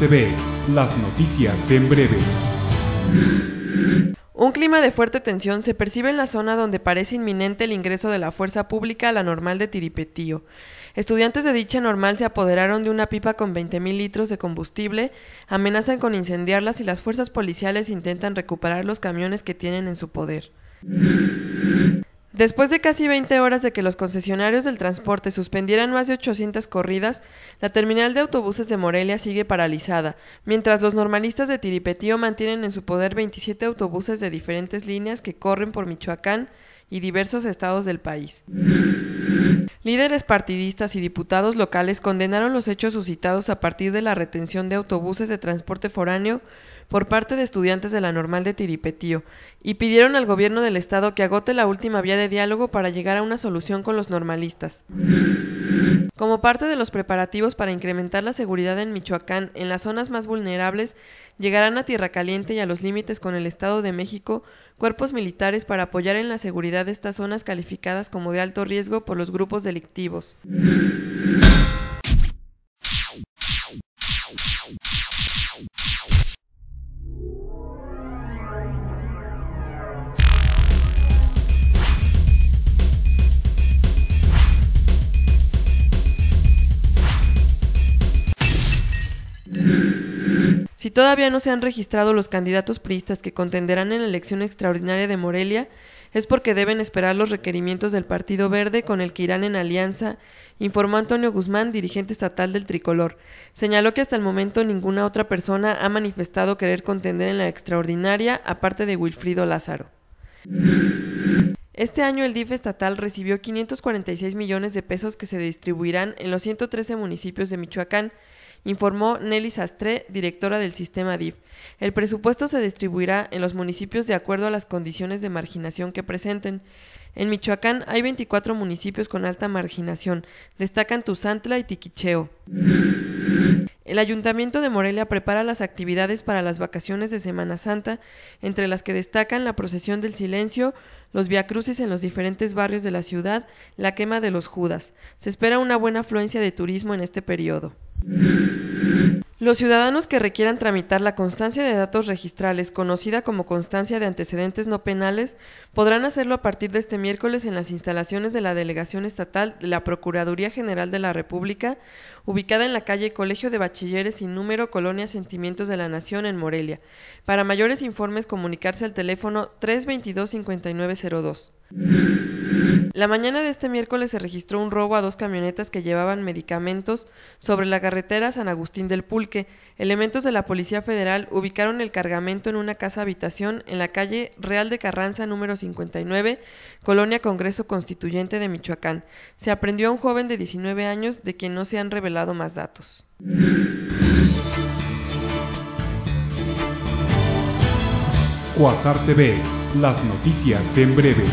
TV, las noticias en breve. Un clima de fuerte tensión se percibe en la zona donde parece inminente el ingreso de la fuerza pública a la normal de Tiripetío. Estudiantes de dicha normal se apoderaron de una pipa con 20.000 litros de combustible, amenazan con incendiarla si las fuerzas policiales intentan recuperar los camiones que tienen en su poder. Después de casi 20 horas de que los concesionarios del transporte suspendieran más de 800 corridas, la terminal de autobuses de Morelia sigue paralizada, mientras los normalistas de Tiripetío mantienen en su poder 27 autobuses de diferentes líneas que corren por Michoacán y diversos estados del país. Líderes partidistas y diputados locales condenaron los hechos suscitados a partir de la retención de autobuses de transporte foráneo por parte de estudiantes de la normal de Tiripetío y pidieron al gobierno del estado que agote la última vía de diálogo para llegar a una solución con los normalistas. Como parte de los preparativos para incrementar la seguridad en Michoacán en las zonas más vulnerables, llegarán a Tierra Caliente y a los límites con el Estado de México cuerpos militares para apoyar en la seguridad de estas zonas calificadas como de alto riesgo por los grupos delictivos. Si todavía no se han registrado los candidatos priistas que contenderán en la elección extraordinaria de Morelia, es porque deben esperar los requerimientos del Partido Verde con el que irán en alianza, informó Antonio Guzmán, dirigente estatal del Tricolor. Señaló que hasta el momento ninguna otra persona ha manifestado querer contender en la extraordinaria, aparte de Wilfrido Lázaro. Este año el DIF estatal recibió 546 millones de pesos que se distribuirán en los 113 municipios de Michoacán, informó Nelly Sastre, directora del sistema DIF. El presupuesto se distribuirá en los municipios de acuerdo a las condiciones de marginación que presenten. En Michoacán hay 24 municipios con alta marginación, destacan Tuzantla y Tiquicheo. El Ayuntamiento de Morelia prepara las actividades para las vacaciones de Semana Santa, entre las que destacan la procesión del silencio, los viacruces en los diferentes barrios de la ciudad, la quema de los judas. Se espera una buena afluencia de turismo en este periodo. Los ciudadanos que requieran tramitar la constancia de datos registrales, conocida como constancia de antecedentes no penales, podrán hacerlo a partir de este miércoles en las instalaciones de la Delegación Estatal de la Procuraduría General de la República, ubicada en la calle Colegio de Bachilleres sin número, Colonia Sentimientos de la Nación, en Morelia. Para mayores informes, comunicarse al teléfono 322-5902. La mañana de este miércoles se registró un robo a dos camionetas que llevaban medicamentos sobre la carretera San Agustín del Pulque. Elementos de la Policía Federal ubicaron el cargamento en una casa habitación en la calle Real de Carranza número 59, Colonia Congreso Constituyente de Michoacán. Se aprendió a un joven de 19 años de quien no se han revelado más datos. Cuasar TV, las noticias en breve.